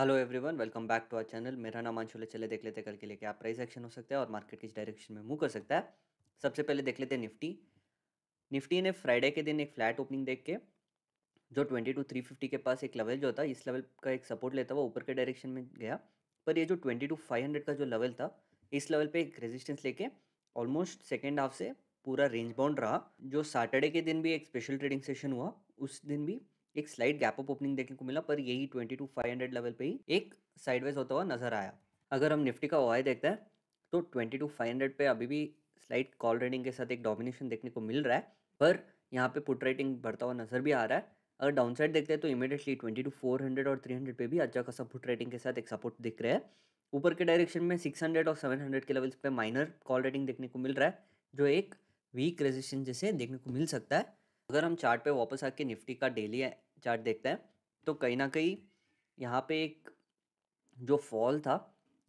hello everyone welcome back to our channel मेरा नाम अंशुल चले देख लेते कल के लिए क्या प्राइस एक्शन हो सकता है और मार्केट किस डायरेक्शन में मूव कर सकता है सबसे पहले देख लेते हैं निफ्टी निफ्टी ने फ्राइडे के दिन एक फ्लैट ओपनिंग देख के जो ट्वेंटी टू थ्री फिफ्टी के पास एक लेवल जो था इस लेवल का एक सपोर्ट लेता वो ऊपर के डायरेक्शन में गया पर ये जो ट्वेंटी टू फाइव हंड्रेड का जो लेवल था इस लेवल पर एक रेजिस्टेंस लेके ऑलमोस्ट सेकेंड हाफ से पूरा रेंज बाउंड रहा जो सैटरडे के दिन भी एक स्पेशल ट्रेडिंग सेशन हुआ उस दिन भी एक स्लाइड गैप अप ओपनिंग देखने को मिला पर यही twenty two five hundred level पे ही एक साइडवाइज होता हुआ नजर आया अगर हम निफ्टी का ओआई देखते हैं तो ट्वेंटी टू फाइव हंड्रेड पे अभी भी स्लाइड कॉल रेडिंग के साथ एक डोमिनेशन देखने को मिल रहा है पर यहाँ पे पुट राइटिंग बढ़ता हुआ नजर भी आ रहा है अगर डाउन साइड देखते हैं तो immediately twenty two four hundred और थ्री हंड्रेड पे भी अच्छा खासा पुट रेटिंग के साथ एक सपोर्ट दिख रहा है ऊपर के डायरेक्शन में सिक्स हंड्रेड और सेवन हंड्रेड के लेवल्स पे माइनर कॉल रेटिंग देखने को मिल रहा है जो एक वीक रेजिस्टेंस जैसे देखने को मिल सकता है अगर हम चार्ट पे वापस आके निफ्टी का डेली चार्ट देखते हैं तो कहीं ना कहीं यहाँ पे एक जो फॉल था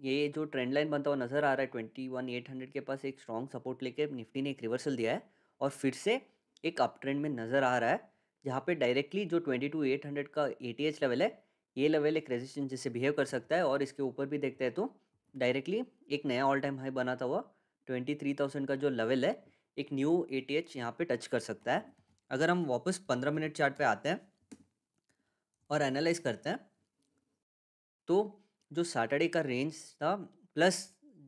ये जो ट्रेंड लाइन बनता हुआ नज़र आ रहा है ट्वेंटी वन एट हंड्रेड के पास एक स्ट्रॉन्ग सपोर्ट लेके निफ्टी ने एक रिवर्सल दिया है और फिर से एक अप ट्रेंड में नज़र आ रहा है जहाँ पे डायरेक्टली जो ट्वेंटी टू एट हंड्रेड का ए टी एच लेवल है ये लेवल एक रेजिस्टेंस जिससे बिहेव कर सकता है और इसके ऊपर भी देखते हैं तो डायरेक्टली एक नया ऑल टाइम हाई बनाता हुआ ट्वेंटी थ्री थाउजेंड का जो लेवल है एक न्यू ए टी एच यहाँ पर टच कर सकता है अगर हम वापस पंद्रह मिनट चार्ट पे आते हैं और एनालाइज करते हैं तो जो सैटरडे का रेंज था प्लस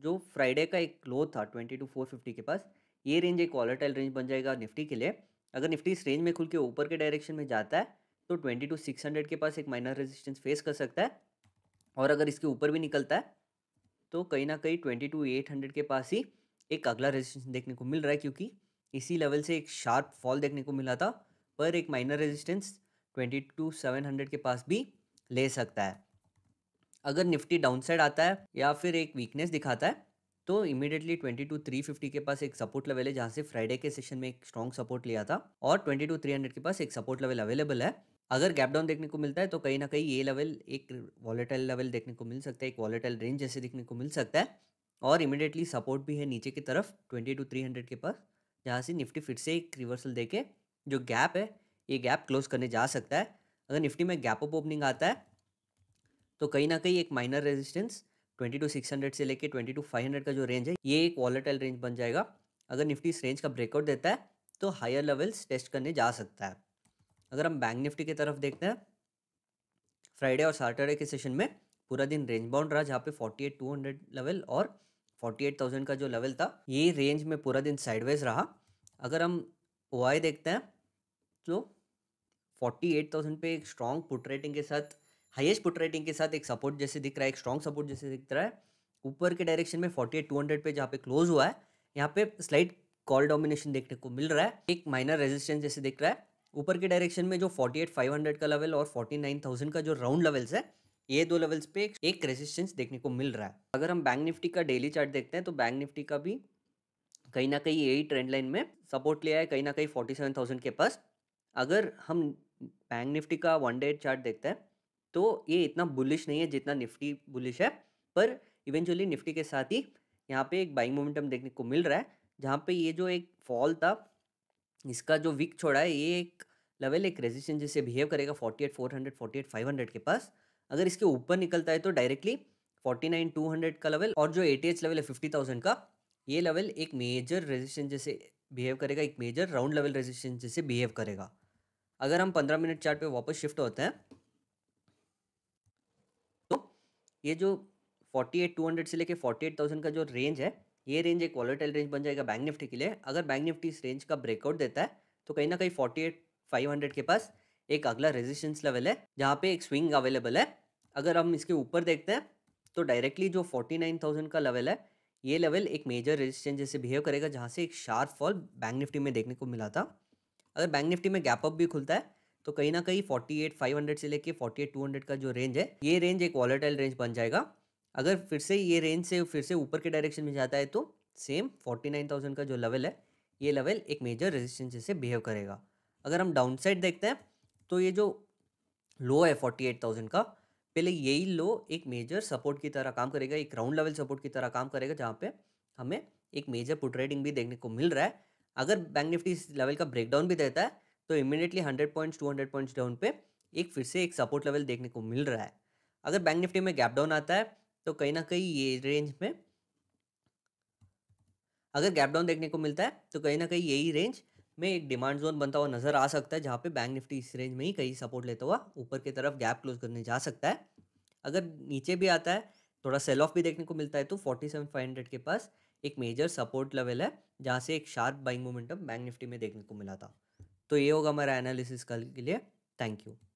जो फ्राइडे का एक लो था ट्वेंटी टू फोर फिफ्टी के पास ये रेंज एक वॉलेटाइल रेंज बन जाएगा निफ्टी के लिए अगर निफ्टी इस रेंज में खुल के ऊपर के डायरेक्शन में जाता है तो ट्वेंटी टू सिक्स हंड्रेड के पास एक माइनर रेजिस्टेंस फेस कर सकता है और अगर इसके ऊपर भी निकलता है तो कहीं ना कहीं ट्वेंटी टू एट हंड्रेड के पास ही एक अगला रेजिस्टेंस देखने को मिल रहा है क्योंकि इसी लेवल से एक शार्प फॉल देखने को मिला था पर एक minor resistance twenty two seven hundred के पास भी ले सकता है अगर निफ्टी डाउन साइड आता है या फिर एक वीकनेस दिखाता है तो immediately twenty two three fifty के पास एक सपोर्ट लेवल है जहाँ से फ्राइडे के सेशन में एक स्ट्रॉन्ग सपोर्ट लिया था और ट्वेंटी टू थ्री हंड्रेड के पास एक सपोर्ट लेवल अवेलेबल है अगर गैप डाउन देखने को मिलता है तो कहीं ना कहीं ये लेवल एक वॉलेटाइल लेवल देखने को मिल सकता है एक वॉलेटाइल रेंज जैसे देखने को मिल सकता है और इमिडिएटली सपोर्ट भी है नीचे की तरफ ट्वेंटी टू थ्री हंड्रेड के पास जहाँ से निफ्टी फिर से एक रिवर्सल दे के जो गैप है ये गैप क्लोज करने जा सकता है अगर निफ्टी में गैप अप ओपनिंग आता है तो कहीं ना कहीं एक minor resistance twenty two six hundred से लेके ट्वेंटी टू फाइव हंड्रेड का जो रेंज है ये एक वॉलेटाइल रेंज बन जाएगा अगर निफ्टी इस रेंज का ब्रेकआउट देता है तो हायर लेवल्स टेस्ट करने जा सकता है अगर हम बैंक निफ्टी की तरफ देखते हैं फ्राइडे और सैटरडे के सेशन में पूरा दिन रेंज बाउंड रहा जहाँ पे forty eight two hundred level और 48,000 का जो लेवल था ये रेंज में पूरा दिन साइडवेज रहा अगर हम ओ देखते हैं तो 48,000 पे एक स्ट्रॉन्ग पुट रेटिंग के साथ हाईएस्ट पुट रेटिंग के साथ एक सपोर्ट जैसे दिख रहा है एक स्ट्रॉन्ग सपोर्ट जैसे दिख रहा है ऊपर के डायरेक्शन में हंड्रेड पे जहाँ पे क्लोज हुआ है यहाँ पे स्लाइट कॉल डोमिनेशन देखने को मिल रहा है एक माइनर रेजिस्टेंस जैसे दिख रहा है ऊपर के डायरेक्शन में जो हंड्रेड का लेवल और थाउजेंड का जो राउंड लेवल्स है ये दो लेवल्स पे एक रेजिस्टेंस देखने को मिल रहा है अगर हम बैंक निफ्टी का डेली चार्ट देखते हैं तो बैंक निफ्टी का भी कहीं ना कहीं यही ट्रेंड लाइन में सपोर्ट लिया है कहीं ना कहीं फोर्टी सेवन थाउजेंड के पास अगर हम बैंक निफ्टी का वन डे चार्ट देखते हैं तो ये इतना बुलिश नहीं है जितना निफ्टी बुलिश है पर इवेंचुअली निफ्टी के साथ ही यहाँ पे एक बाइंग मोमेंटम देखने को मिल रहा है जहाँ पे ये जो एक फॉल था इसका जो वीक छोड़ा है ये एक लेवल एक रेजिस्टेंस जैसे बिहेव करेगा forty eight four hundred forty eight five hundred के पास अगर इसके ऊपर निकलता है तो directly forty nine two hundred का लेवल और जो ए टी एच लेवल है फिफ्टी थाउजेंड का ये लेवल एक मेजर रेजिस्टेंस जैसे बिहेव करेगा एक मेजर राउंड लेवल रेजिस्टेंस जैसे बिहेव करेगा अगर हम पंद्रह मिनट चार्ट पे वापस शिफ्ट होते हैं तो ये जो फोर्टी एट टू हंड्रेड से लेके फोर्टी एट थाउजेंड का जो रेंज है ये रेंज एक वॉलेटाइल रेंज बन जाएगा बैंक निफ्टी के लिए अगर बैंक निफ्टी इस रेंज का ब्रेकआउट देता है तो कहीं ना कहीं फोर्टी एट फाइव हंड्रेड के पास एक अगला रेजिस्टेंस लेवल है जहाँ पे एक स्विंग अवेलेबल है अगर हम इसके ऊपर देखते हैं तो डायरेक्टली जो फोर्टी नाइन थाउजेंड का लेवल है ये लेवल एक मेजर रेजिस्टेंस जैसे बिहेव करेगा जहाँ से एक शार्प फॉल बैंक निफ्टी में देखने को मिला था अगर बैंक निफ्टी में गैप अप भी खुलता है तो कहीं ना कहीं फोर्टी एट फाइव हंड्रेड से लेके हंड्रेड का जो रेंज है ये रेंज एक वॉलेटाइल रेंज बन जाएगा अगर फिर से ये रेंज से फिर से ऊपर के डायरेक्शन में जाता है तो सेम फोर्टी नाइन थाउजेंड का जो लेवल है ये लेवल एक मेजर रेजिस्टेंस जैसे बिहेव करेगा अगर हम डाउन साइड देखते हैं तो ये जो लो है फोर्टी एट थाउजेंड का पहले यही लो एक मेजर सपोर्ट की तरह काम करेगा एक राउंड लेवल सपोर्ट की तरह काम करेगा जहाँ पे हमें एक मेजर पुट रेडिंग भी देखने को मिल रहा है अगर बैंक निफ्टी इस लेवल का ब्रेकडाउन भी देता है तो immediately hundred points two hundred points down पे एक फिर से एक सपोर्ट लेवल देखने को मिल रहा है अगर बैंक निफ्टी में गैप डाउन आता है तो कहीं ना कहीं ये रेंज में अगर गैप डाउन देखने को मिलता है तो कहीं ना कहीं यही रेंज में एक डिमांड जोन बनता हुआ नजर आ सकता है जहाँ पे बैंक निफ्टी इस रेंज में ही कहीं सपोर्ट लेता हुआ ऊपर की तरफ गैप क्लोज करने जा सकता है अगर नीचे भी आता है थोड़ा सेल ऑफ भी देखने को मिलता है तो फोर्टी सेवन फाइव हंड्रेड के पास एक मेजर सपोर्ट लेवल है जहाँ से एक sharp buying momentum bank nifty में देखने को मिला था तो ये होगा हमारा एनालिसिस कल के लिए थैंक यू